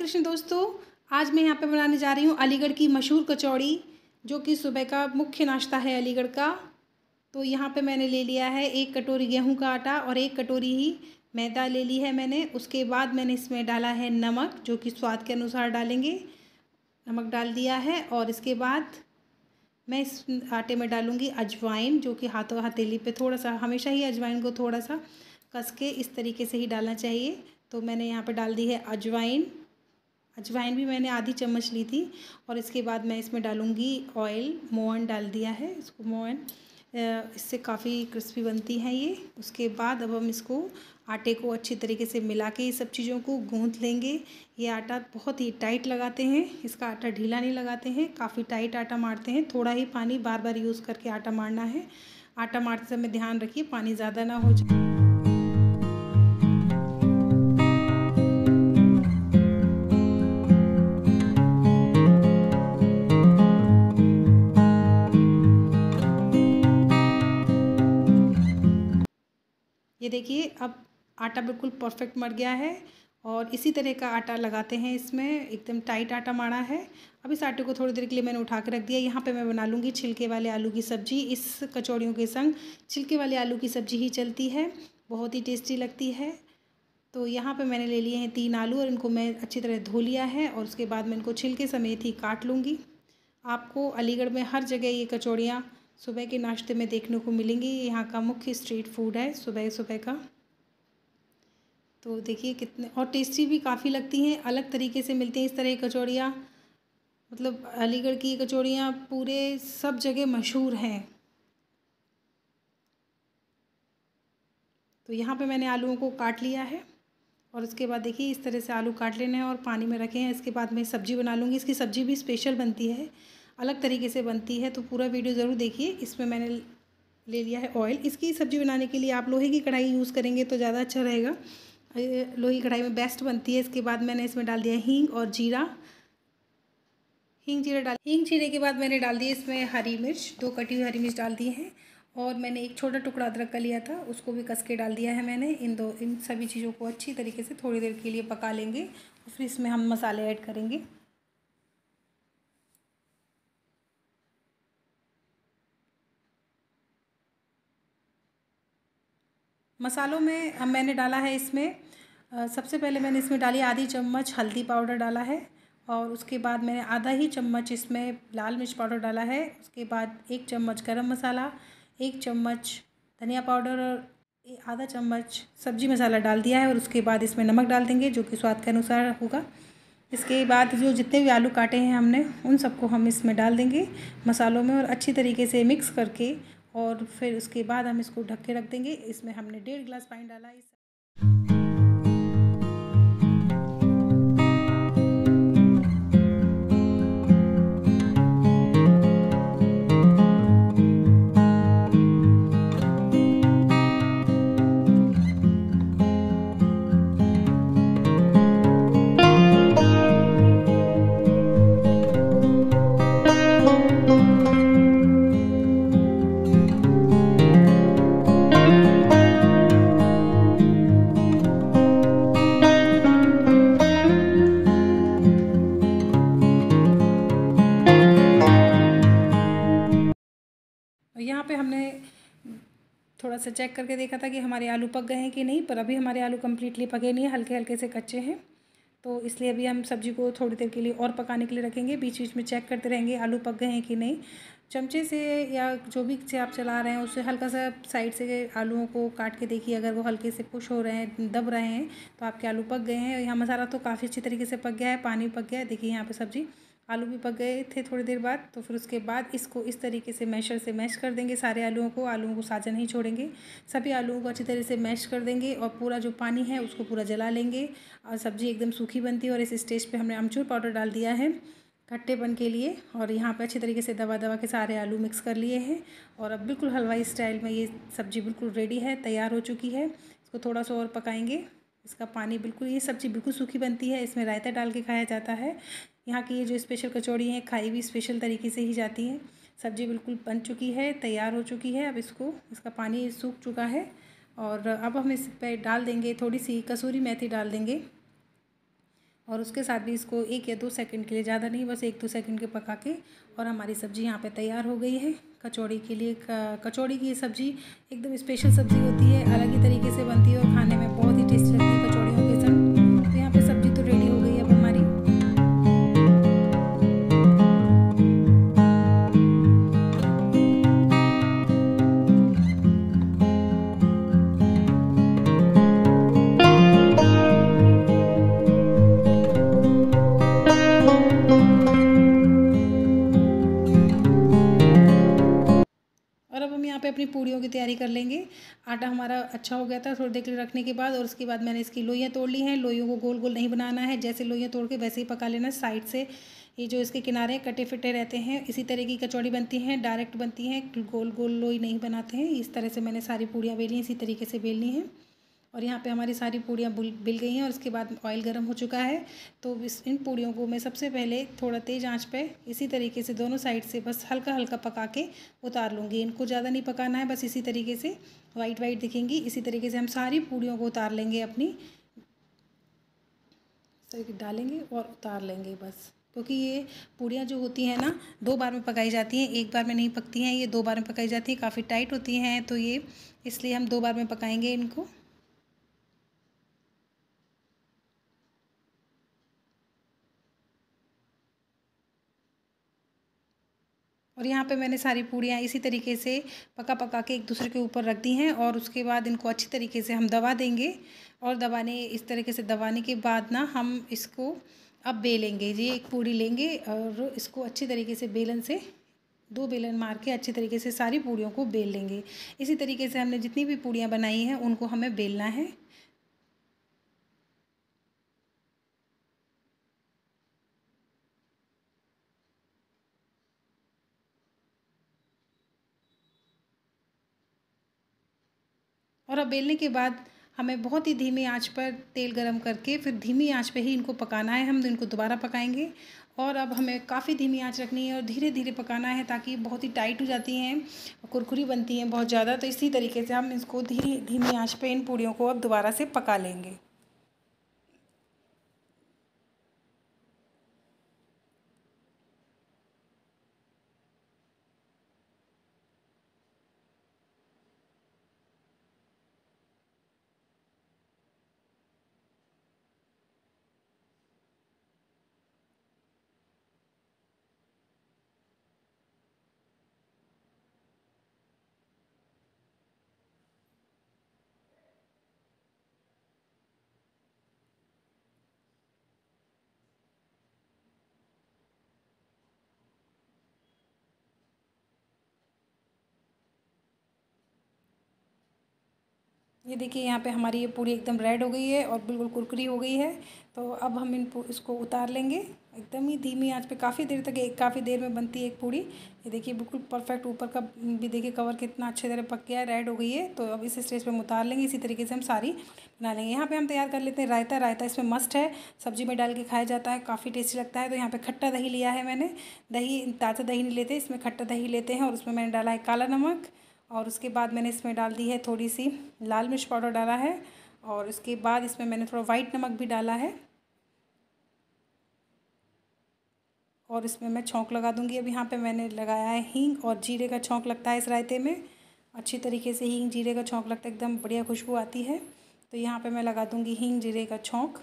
कृष्ण दोस्तों आज मैं यहाँ पे बनाने जा रही हूँ अलीगढ़ की मशहूर कचौड़ी जो कि सुबह का मुख्य नाश्ता है अलीगढ़ का तो यहाँ पे मैंने ले लिया है एक कटोरी गेहूँ का आटा और एक कटोरी ही मैदा ले ली है मैंने उसके बाद मैंने इसमें डाला है नमक जो कि स्वाद के अनुसार डालेंगे नमक डाल दिया है और इसके बाद मैं इस आटे में डालूँगी अजवाइन जो कि हाथों हथेली पर थोड़ा सा हमेशा ही अजवाइन को थोड़ा सा कस के इस तरीके से ही डालना चाहिए तो मैंने यहाँ पे डाल दी है अजवाइन अजवाइन भी मैंने आधी चम्मच ली थी और इसके बाद मैं इसमें डालूँगी ऑयल मोहन डाल दिया है इसको मोहन इससे काफ़ी क्रिस्पी बनती हैं ये उसके बाद अब हम इसको आटे को अच्छी तरीके से मिला के ये सब चीज़ों को गूँथ लेंगे ये आटा बहुत ही टाइट लगाते हैं इसका आटा ढीला नहीं लगाते हैं काफ़ी टाइट आटा मारते हैं थोड़ा ही पानी बार बार यूज़ करके आटा मारना है आटा मारते समय ध्यान रखिए पानी ज़्यादा ना हो जाए देखिए अब आटा बिल्कुल परफेक्ट मर गया है और इसी तरह का आटा लगाते हैं इसमें एकदम टाइट आटा मारा है अब इस आटे को थोड़ी देर के लिए मैंने उठा के रख दिया यहाँ पे मैं बना लूँगी छिलके वाले आलू की सब्ज़ी इस कचौड़ियों के संग छिलके वाले आलू की सब्ज़ी ही चलती है बहुत ही टेस्टी लगती है तो यहाँ पे मैंने ले लिए हैं तीन आलू और इनको मैं अच्छी तरह धो लिया है और उसके बाद मैं इनको छिलके समेत ही काट लूँगी आपको अलीगढ़ में हर जगह ये कचौड़ियाँ सुबह के नाश्ते में देखने को मिलेंगी यहाँ का मुख्य स्ट्रीट फूड है सुबह सुबह का तो देखिए कितने और टेस्टी भी काफ़ी लगती हैं अलग तरीके से मिलती हैं इस तरह की कचौड़ियाँ मतलब अलीगढ़ की कचौड़ियाँ पूरे सब जगह मशहूर हैं तो यहाँ पे मैंने आलूओं को काट लिया है और उसके बाद देखिए इस तरह से आलू काट लेने हैं और पानी में रखे हैं इसके बाद मैं सब्ज़ी बना लूँगी इसकी सब्ज़ी भी स्पेशल बनती है अलग तरीके से बनती है तो पूरा वीडियो ज़रूर देखिए इसमें मैंने ले लिया है ऑयल इसकी सब्ज़ी बनाने के लिए आप लोहे की कढ़ाई यूज़ करेंगे तो ज़्यादा अच्छा रहेगा लोहे की कढ़ाई में बेस्ट बनती है इसके बाद मैंने इसमें डाल दिया हींग और जीरा हींग जीरा डाल हींग जीरे के बाद मैंने डाल दिया इसमें हरी मिर्च दो कटी हुई हरी मिर्च डाल दी है और मैंने एक छोटा टुकड़ा अदरक का लिया था उसको भी कस के डाल दिया है मैंने इन दो इन सभी चीज़ों को अच्छी तरीके से थोड़ी देर के लिए पका लेंगे और फिर इसमें हम मसाले ऐड करेंगे मसालों में अब मैंने डाला है इसमें सबसे पहले मैंने इसमें डाली आधी चम्मच हल्दी पाउडर डाला है और उसके बाद मैंने आधा ही चम्मच इसमें लाल मिर्च पाउडर डाला है उसके बाद एक चम्मच गरम मसाला एक चम्मच धनिया पाउडर और आधा चम्मच सब्जी मसाला डाल दिया है और उसके बाद इसमें नमक डाल देंगे जो कि स्वाद के अनुसार होगा इसके बाद जो जितने भी आलू काटे हैं हमने उन सबको हम इसमें डाल देंगे मसालों में और अच्छी तरीके से मिक्स करके और फिर उसके बाद हम इसको ढक के रख देंगे इसमें हमने डेढ़ गिलास पानी डाला इस सा चेक करके देखा था कि हमारे आलू पक गए हैं कि नहीं पर अभी हमारे आलू कम्प्लीटली पके नहीं है हल्के हल्के से कच्चे हैं तो इसलिए अभी हम सब्ज़ी को थोड़ी देर के लिए और पकाने के लिए रखेंगे बीच बीच में चेक करते रहेंगे आलू पक गए हैं कि नहीं चमचे से या जो भी से आप चला रहे हैं उससे हल्का सा साइड से आलूओं को काट के देखिए अगर वो हल्के से खुश हो रहे हैं दब रहे हैं तो आपके आलू पक गए हैं यहाँ मसाला तो काफ़ी अच्छी तरीके से पक गया है पानी पक गया है देखिए यहाँ पर सब्ज़ी आलू भी पक गए थे थोड़ी देर बाद तो फिर उसके बाद इसको इस तरीके से मैशर से मैश कर देंगे सारे आलूओं को आलूओं को साझा नहीं छोड़ेंगे सभी आलूओं को अच्छी तरह से मैश कर देंगे और पूरा जो पानी है उसको पूरा जला लेंगे और सब्ज़ी एकदम सूखी बनती है और इस स्टेज पर हमने अमचूर पाउडर डाल दिया है खट्टेपन के लिए और यहाँ पर अच्छी तरीके से दवा दवा के सारे आलू मिक्स कर लिए हैं और अब बिल्कुल हलवाई स्टाइल में ये सब्ज़ी बिल्कुल रेडी है तैयार हो चुकी है इसको थोड़ा सा और पकाएंगे इसका पानी बिल्कुल ये सब्ज़ी बिल्कुल सूखी बनती है इसमें रायता डाल के खाया जाता है यहाँ की ये जो स्पेशल कचौड़ी है खाई भी स्पेशल तरीके से ही जाती है सब्जी बिल्कुल बन चुकी है तैयार हो चुकी है अब इसको इसका पानी सूख चुका है और अब हम इस पर डाल देंगे थोड़ी सी कसूरी मेथी डाल देंगे और उसके साथ भी इसको एक या दो सेकंड के लिए ज़्यादा नहीं बस एक दो सेकंड के पका के और हमारी सब्ज़ी यहाँ पे तैयार हो गई है कचौड़ी के लिए कचौड़ी की सब्ज़ी एकदम स्पेशल सब्ज़ी होती है अलग ही तरीके से बनती है और खाने यहाँ पे अपनी पूड़ियों की तैयारी कर लेंगे आटा हमारा अच्छा हो गया था थोड़ी देर के लिए रखने के बाद और उसके बाद मैंने इसकी लोइयाँ तोड़ ली हैं लोइयों को गोल गोल नहीं बनाना है जैसे लोइयाँ तोड़ के वैसे ही पका लेना साइड से ये जो इसके किनारे कटे फिटे रहते हैं इसी तरह की कचौड़ी बनती हैं डायरेक्ट बनती हैं गोल गोल लोई नहीं बनाते हैं इस तरह से मैंने सारी पूड़ियाँ बेली इसी तरीके से बेलनी है और यहाँ पे हमारी सारी पूड़ियाँ बुल बिल गई हैं और इसके बाद ऑयल गर्म हो चुका है तो इस इन पूड़ियों को मैं सबसे पहले थोड़ा तेज़ आंच पे इसी तरीके से दोनों साइड से बस हल्का हल्का पका के उतार लूँगी इनको ज़्यादा नहीं पकाना है बस इसी तरीके से वाइट वाइट दिखेंगी इसी तरीके से हम सारी पूड़ियों को उतार लेंगे अपनी तरीके डालेंगे और उतार लेंगे बस क्योंकि ये पूड़ियाँ जो होती हैं ना दो बार में पकाई जाती हैं एक बार में नहीं पकती हैं ये दो बार में पकाई जाती हैं काफ़ी टाइट होती हैं तो ये इसलिए हम दो बार में पकाएंगे इनको और यहाँ पे मैंने सारी पूड़ियाँ इसी तरीके से पका पका के एक दूसरे के ऊपर रख दी हैं और उसके बाद इनको अच्छी तरीके से हम दबा देंगे और दबाने इस तरीके से दबाने के बाद ना हम इसको अब बेलेंगे ये एक पूड़ी लेंगे और इसको अच्छी तरीके से बेलन से दो बेलन मार के अच्छी तरीके से सारी पूड़ियों को बेल लेंगे इसी तरीके से हमने जितनी भी पूड़ियाँ बनाई हैं उनको हमें बेलना है थोड़ा बेलने के बाद हमें बहुत ही धीमी आंच पर तेल गरम करके फिर धीमी आंच पर ही इनको पकाना है हम इनको दोबारा पकाएंगे और अब हमें काफ़ी धीमी आंच रखनी है और धीरे धीरे पकाना है ताकि बहुत ही टाइट हो जाती हैं कुरकुरी बनती हैं बहुत ज़्यादा तो इसी तरीके से हम इसको धीरे धीमी आंच पर इन पूड़ियों को अब दोबारा से पका लेंगे ये देखिए यहाँ पे हमारी ये पूरी एकदम रेड हो गई है और बिल्कुल कुरकुरी हो गई है तो अब हम इन इसको उतार लेंगे एकदम ही धीमी आंच पे काफ़ी देर तक एक काफ़ी देर में बनती है एक पूड़ी ये देखिए बिल्कुल परफेक्ट ऊपर का भी देखिए कवर कितना अच्छे तरह पक गया है रेड हो गई है तो अब इस स्टेज पे हम उतार लेंगे इसी तरीके से हम सारी बना लेंगे यहाँ पे हम तैयार कर लेते हैं रायता रायता इसमें मस्ट है सब्जी में डाल के खाया जाता है काफ़ी टेस्टी लगता है तो यहाँ पर खट्टा दही लिया है मैंने दही ताज़ा दही नहीं लेते इसमें खट्टा दही लेते हैं और उसमें मैंने डाला है काला नमक और उसके बाद मैंने इसमें डाल दी है थोड़ी सी लाल मिर्च पाउडर डाला है और उसके बाद इसमें मैंने थोड़ा वाइट नमक भी डाला है और इसमें मैं छौंक लगा दूंगी अब यहाँ पे मैंने लगाया है हींग और जीरे का छोंक लगता है इस रायते में अच्छी तरीके से हींग जीरे का छौंक लगता है एकदम बढ़िया खुशबू आती है तो यहाँ पे मैं लगा दूंगी हींग जीरे का छोंक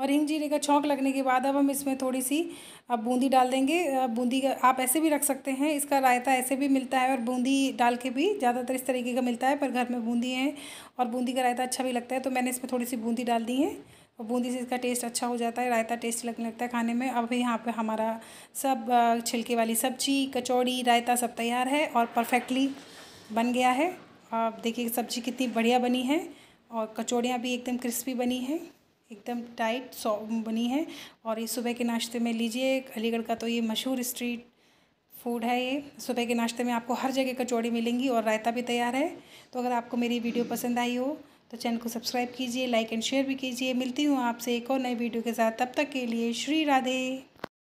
और हिंग जीरे का छौंक लगने के बाद अब हम इसमें थोड़ी सी अब बूंदी डाल देंगे बूंदी का आप ऐसे भी रख सकते हैं इसका रायता ऐसे भी मिलता है और बूंदी डाल के भी ज़्यादातर इस तरीके का मिलता है पर घर में बूंदी है और बूंदी का रायता अच्छा भी लगता है तो मैंने इसमें थोड़ी सी बूंदी डाल दी है और बूंदी से इसका टेस्ट अच्छा हो जाता है रायता टेस्ट लगने लगता है खाने में अब यहाँ पर हमारा सब छिलके वाली सब्जी कचौड़ी रायता सब तैयार है और परफेक्टली बन गया है आप देखिए सब्जी कितनी बढ़िया बनी है और कचौड़ियाँ भी एकदम क्रिस्पी बनी है एकदम टाइट सॉ बनी है और ये सुबह के नाश्ते में लीजिए अलीगढ़ का तो ये मशहूर स्ट्रीट फूड है ये सुबह के नाश्ते में आपको हर जगह कचौड़ी मिलेंगी और रायता भी तैयार है तो अगर आपको मेरी वीडियो पसंद आई हो तो चैनल को सब्सक्राइब कीजिए लाइक एंड शेयर भी कीजिए मिलती हूँ आपसे एक और नए वीडियो के साथ तब तक के लिए श्री राधे